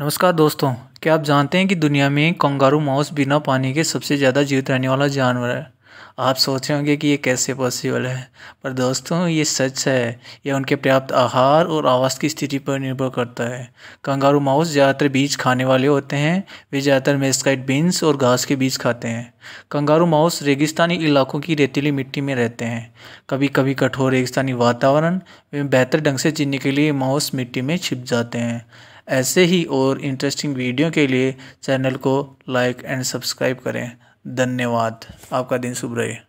नमस्कार दोस्तों क्या आप जानते हैं कि दुनिया में कंगारू माउस बिना पानी के सबसे ज़्यादा जीवित रहने वाला जानवर है आप सोच रहे होंगे कि ये कैसे पॉसिबल है पर दोस्तों ये सच है यह उनके पर्याप्त आहार और आवास की स्थिति पर निर्भर करता है कंगारू माउस ज़्यादातर बीज खाने वाले होते हैं वे ज़्यादातर मेस्काइट बीन्स और घास के बीज खाते हैं कंगारू माउस रेगिस्तानी इलाकों की रेतीली मिट्टी में रहते हैं कभी कभी कठोर रेगिस्तानी वातावरण में बेहतर ढंग से जीने के लिए माउस मिट्टी में छिप जाते हैं ऐसे ही और इंटरेस्टिंग वीडियो के लिए चैनल को लाइक एंड सब्सक्राइब करें धन्यवाद आपका दिन शुभ रहे